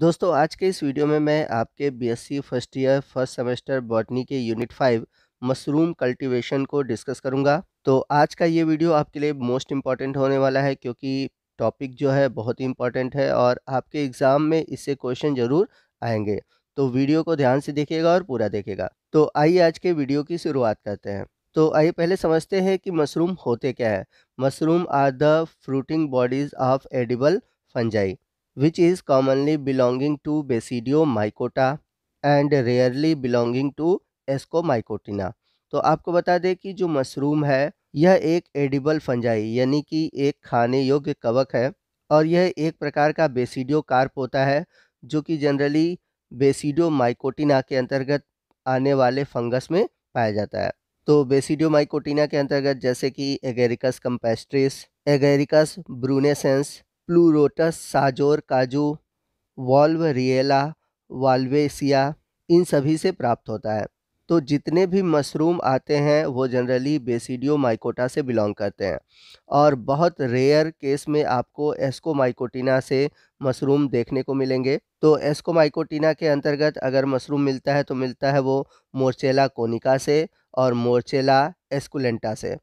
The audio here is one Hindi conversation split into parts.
दोस्तों आज के इस वीडियो में मैं आपके BSc first year first semester botany के यूनिट फाइव मशरूम कल्टीवेशन को डिस्कस करूंगा तो आज का ये वीडियो आपके लिए मोस्ट इम्पॉर्टेंट होने वाला है क्योंकि टॉपिक जो है बहुत ही इम्पॉर्टेंट है और आपके एग्ज़ाम में इससे क्वेश्चन ज़रूर आएंगे तो वीडियो को ध्यान से देखिएगा और पूरा देखेगा तो आइए आज के वीडियो की शुरुआत करते हैं तो आइए पहले समझते हैं कि मशरूम होते क्या है mushroom are the fruiting bodies of edible fungi which is commonly belonging to Basidiomycota and rarely belonging to Ascomycotina. तो आपको बता दें कि जो मशरूम है यह एक एडिबल फंजाई यानी कि एक खाने योग्य कवक है और यह एक प्रकार का बेसिडियो कार्प होता है जो कि जनरली बेसिडियो माइकोटिना के अंतर्गत आने वाले फंगस में पाया जाता है तो बेसिडियो माइकोटिना के अंतर्गत जैसे कि एगेरिकस कम्पेस्ट्रिस एगेरिकस ब्रूनेसेंस प्लूरोटस साजोर काजू रियेला वाल्वेसिया इन सभी से प्राप्त होता है तो जितने भी मशरूम आते हैं वो जनरली बेसिडियो माइकोटा से बिलोंग करते हैं और बहुत रेयर केस में आपको एस्को माइकोटिना से मशरूम देखने को मिलेंगे तो एस्को माइकोटिना के अंतर्गत अगर मशरूम मिलता है तो मिलता है वो मोर्चेला कोनिका से और मोर्चेला एस्कुलेंटा से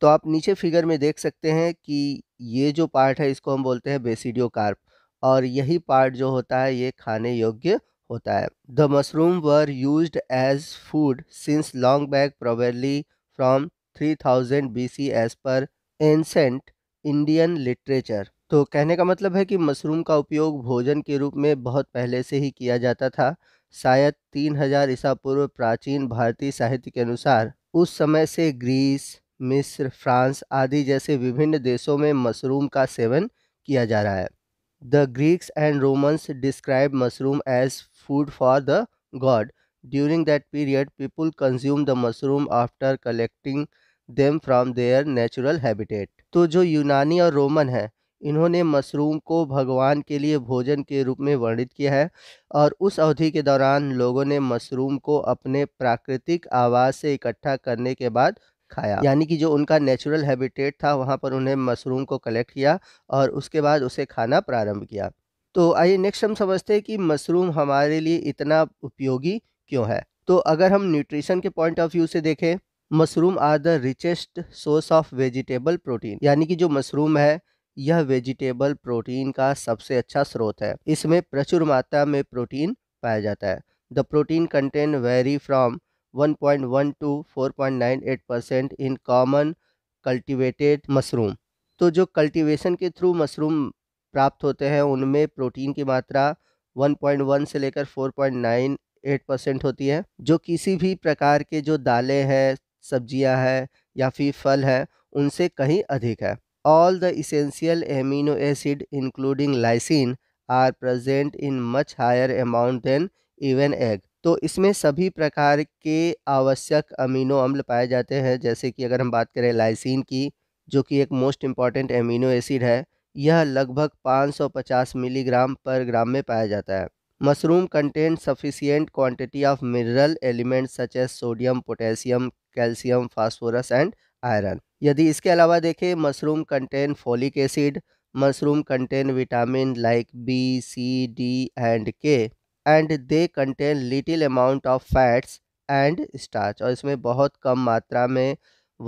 तो आप नीचे फिगर में देख सकते हैं कि ये जो पार्ट है इसको हम बोलते हैं बेसिडियो कार्प और यही पार्ट जो होता है ये खाने योग्य होता है the mushroom were used as food since long back probably from 3000 C as per ancient Indian literature तो कहने का मतलब है कि मशरूम का उपयोग भोजन के रूप में बहुत पहले से ही किया जाता था शायद 3000 ईसा पूर्व प्राचीन भारतीय साहित्य के अनुसार उस समय से ग्रीस मिस्र फ्रांस आदि जैसे विभिन्न देशों में मशरूम का सेवन किया जा रहा है the Greeks and Romans describe mushroom as food for the god during that period people consume the mushroom after collecting them from their natural habitat तो जो यूनानी और रोमन है इन्होंने मशरूम को भगवान के लिए भोजन के रूप में वर्णित किया है और उस अवधि के दौरान लोगों ने मशरूम को अपने प्राकृतिक आवास से इकट्ठा करने के बाद खाया यानी कि जो उनका नेचुरल हैबिटेट था वहाँ पर उन्हें मशरूम को कलेक्ट किया और उसके बाद उसे खाना प्रारंभ किया तो आइए नेक्स्ट हम समझते हैं कि मशरूम हमारे लिए इतना उपयोगी क्यों है तो अगर हम न्यूट्रिशन के पॉइंट ऑफ व्यू से देखें mushroom are the richest source of vegetable protein यानी कि जो मशरूम है यह वेजिटेबल प्रोटीन का सबसे अच्छा स्रोत है इसमें प्रचुर मात्रा में प्रोटीन पाया जाता है the protein content vary from 1.1 to 4.98 percent in common cultivated mushroom तो जो कल्टीवेशन के थ्रू मशरूम प्राप्त होते हैं उनमें प्रोटीन की मात्रा 1.1 से लेकर 4.98 परसेंट होती है जो किसी भी प्रकार के जो दालें हैं सब्जियां हैं या फिर फल हैं उनसे कहीं अधिक है all the essential amino acid including lysine are present in much higher amount than even egg तो इसमें सभी प्रकार के आवश्यक अमीनो अम्ल पाए जाते हैं जैसे कि अगर हम बात करें लाइसिन की जो कि एक मोस्ट इम्पॉर्टेंट अमीनो एसिड है यह लगभग 550 मिलीग्राम पर ग्राम में पाया जाता है mushroom content sufficient quantity of mineral elements such as sodium potassium calcium phosphorus and iron यदि इसके अलावा देखें mushroom contain folic acid mushroom contain vitamin like B C D and K and they contain little amount of fats and starch और इसमें बहुत कम मात्रा में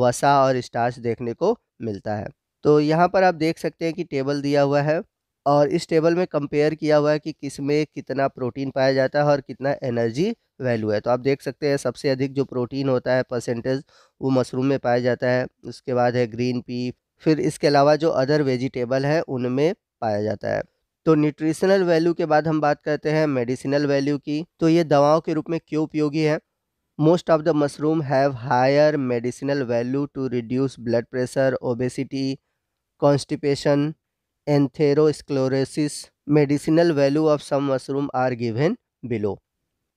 वसा और स्टार्च देखने को मिलता है तो यहाँ पर आप देख सकते हैं कि टेबल दिया हुआ है और इस टेबल में कंपेयर किया हुआ है कि किस में कितना प्रोटीन पाया जाता है और कितना एनर्जी वैल्यू है तो आप देख सकते हैं सबसे अधिक जो प्रोटीन होता है परसेंटेज वो मशरूम में पाया जाता है उसके बाद है ग्रीन पी फिर इसके अलावा जो अदर वेजिटेबल है उनमें पाया जाता है तो न्यूट्रिशनल वैल्यू के बाद हम बात करते हैं मेडिसिनल वैल्यू की तो ये दवाओं के रूप में क्यों उपयोगी है most of the mushroom have higher medicinal value to reduce blood pressure obesity constipation atherosclerosis medicinal value of some mushroom are given below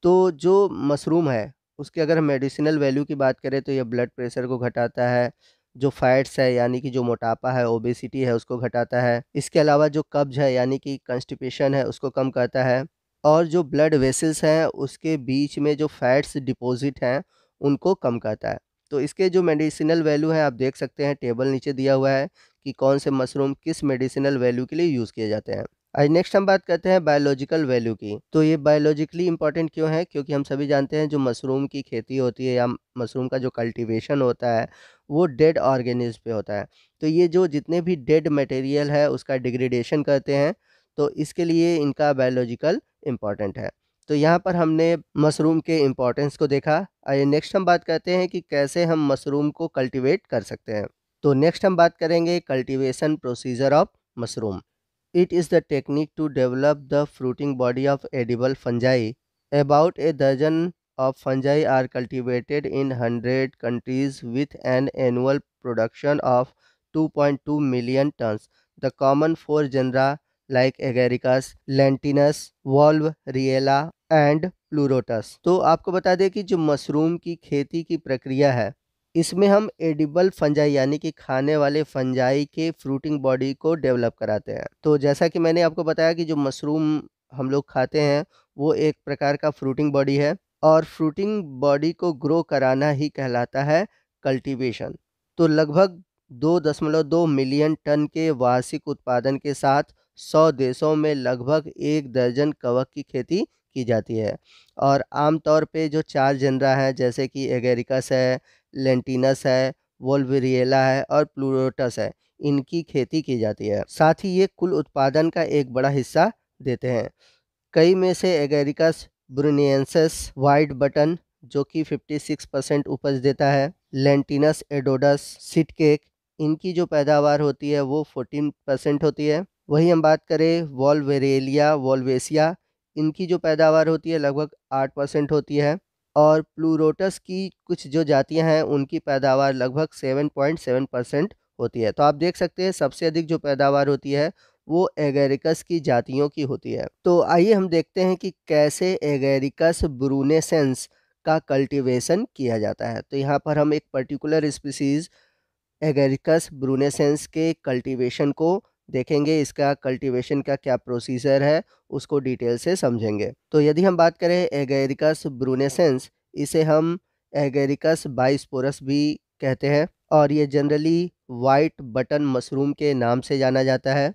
तो जो मशरूम है उसके अगर मेडिसिनल वैल्यू की बात करें तो यह ब्लड प्रेशर को घटाता है जो फैट्स है यानी कि जो मोटापा है ओबेसिटी है उसको घटाता है इसके अलावा जो कब्ज है यानी कि कंस्टिपेशन है उसको कम करता है और जो ब्लड वेसल्स हैं उसके बीच में जो फैट्स डिपॉजिट हैं उनको कम करता है तो इसके जो मेडिसिनल वैल्यू है आप देख सकते हैं टेबल नीचे दिया हुआ है कि कौन से मशरूम किस मेडिसिनल वैल्यू के लिए यूज़ किए जाते हैं नेक्स्ट हम बात करते हैं बायोलॉजिकल वैल्यू की तो ये बायोलॉजिकली इंपॉर्टेंट क्यों है क्योंकि हम सभी जानते हैं जो मशरूम की खेती होती है या मशरूम का जो कल्टीवेशन होता है वो डेड ऑर्गेनिज पे होता है तो ये जो जितने भी डेड मटेरियल है उसका डिग्रेडेशन करते हैं तो इसके लिए इनका बायोलॉजिकल इम्पॉर्टेंट है तो यहाँ पर हमने मशरूम के इम्पॉर्टेंस को देखा आइए नेक्स्ट हम बात करते हैं कि कैसे हम मशरूम को कल्टिवेट कर सकते हैं तो नेक्स्ट हम बात करेंगे cultivation procedure of mushroom It is the technique to develop the fruiting body of edible fungi. About a dozen of fungi are cultivated in 100 countries with an annual production of 2.2 million tons. The common four genera like agaricus, lentinus, valve, riella and Pleurotus तो आपको बता दें कि जो मशरूम की खेती की प्रक्रिया है इसमें हम एडिबल फंजाई यानी कि खाने वाले फंजाई के फ्रूटिंग बॉडी को डेवलप कराते हैं तो जैसा कि मैंने आपको बताया कि जो मशरूम हम लोग खाते हैं वो एक प्रकार का फ्रूटिंग बॉडी है और फ्रूटिंग बॉडी को ग्रो कराना ही कहलाता है कल्टीवेशन तो लगभग दो दशमलव दो मिलियन टन के वार्षिक उत्पादन के साथ सौ देशों में लगभग एक दर्जन कवक की खेती की जाती है और आमतौर पे जो चार जनरा हैं जैसे कि एगेरिकस है लेंटिनस है वोल्वरिएला है और प्लूरोटस है इनकी खेती की जाती है साथ ही ये कुल उत्पादन का एक बड़ा हिस्सा देते हैं कई में से एगेरिकस ब्रुनियंसिस वाइट बटन जो कि 56 परसेंट उपज देता है लेंटिनस एडोडस सिटकेक इनकी जो पैदावार होती है वो 14 परसेंट होती है वही हम बात करें वॉलवेरेलिया वॉलवेसिया इनकी जो पैदावार होती है लगभग 8 परसेंट होती है और प्लूरोटस की कुछ जो जातियां हैं उनकी पैदावार लगभग 7.7 परसेंट होती है तो आप देख सकते हैं सबसे अधिक जो पैदावार होती है वो एगेरिकस की जातियों की होती है तो आइए हम देखते हैं कि कैसे एगेरिकस ब्रूनेसेंस का कल्टीवेशन किया जाता है तो यहाँ पर हम एक पर्टिकुलर स्पीसीज़ एगेरिकस ब्रूनेसेंस के कल्टीवेशन को देखेंगे इसका कल्टीवेशन का क्या प्रोसीजर है उसको डिटेल से समझेंगे तो यदि हम बात करें एगेरिकस ब्रूनेसेंस इसे हम एगेरिकस बाइस्पोरस भी कहते हैं और ये जनरली वाइट बटन मशरूम के नाम से जाना जाता है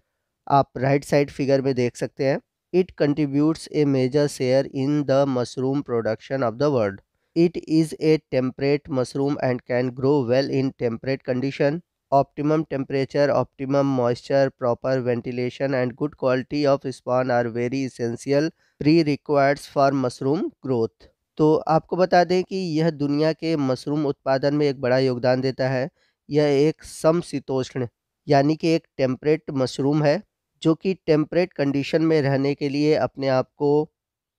आप राइट साइड फिगर में देख सकते हैं it contributes a major share in the mushroom production of the world it is a temperate mushroom and can grow well in temperate condition optimum temperature optimum moisture proper ventilation and good quality of spawn are very essential pre requireds for mushroom growth तो आपको बता दें कि यह दुनिया के मशरूम उत्पादन में एक बड़ा योगदान देता है यह एक समशीतोष्ण यानी कि एक टेम्परेट मशरूम है जो कि टेम्परेट कंडीशन में रहने के लिए अपने आप को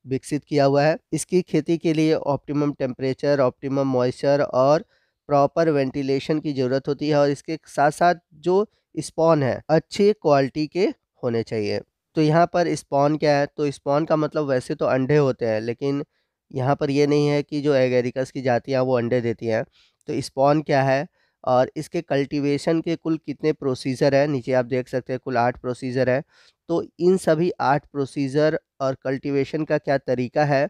विकसित किया हुआ है इसकी खेती के लिए ऑप्टिमम टेम्परेचर ऑप्टिमम मॉइस्चर और प्रॉपर वेंटिलेशन की ज़रूरत होती है और इसके साथ साथ जो स्पॉन है अच्छे क्वालिटी के होने चाहिए तो यहाँ पर स्पॉन क्या है तो स्पॉन का मतलब वैसे तो अंडे होते हैं लेकिन यहाँ पर ये नहीं है कि जो एगेरिकस की जातियाँ वो अंडे देती हैं तो स्पॉन क्या है और इसके कल्टीवेशन के कुल कितने प्रोसीजर हैं नीचे आप देख सकते हैं कुल आठ प्रोसीजर है तो इन सभी आठ प्रोसीजर और कल्टीवेशन का क्या तरीका है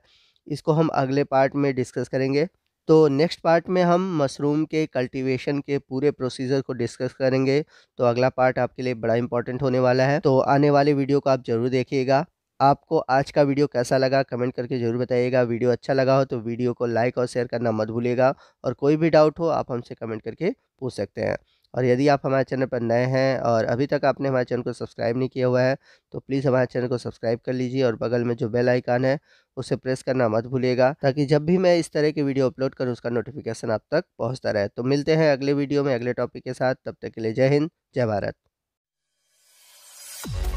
इसको हम अगले पार्ट में डिस्कस करेंगे तो नेक्स्ट पार्ट में हम मशरूम के कल्टीवेशन के पूरे प्रोसीजर को डिस्कस करेंगे तो अगला पार्ट आपके लिए बड़ा इंपॉर्टेंट होने वाला है तो आने वाले वीडियो को आप ज़रूर देखिएगा आपको आज का वीडियो कैसा लगा कमेंट करके ज़रूर बताइएगा वीडियो अच्छा लगा हो तो वीडियो को लाइक और शेयर करना मत भूलिएगा और कोई भी डाउट हो आप हमसे कमेंट करके पूछ सकते हैं और यदि आप हमारे चैनल पर नए हैं और अभी तक आपने हमारे चैनल को सब्सक्राइब नहीं किया हुआ है तो प्लीज़ हमारे चैनल को सब्सक्राइब कर लीजिए और बगल में जो बेल आइकान है उसे प्रेस करना मत भूलिएगा ताकि जब भी मैं इस तरह की वीडियो अपलोड करूँ उसका नोटिफिकेशन आप तक पहुँचता रहे तो मिलते हैं अगले वीडियो में अगले टॉपिक के साथ तब तक के लिए जय हिंद जय भारत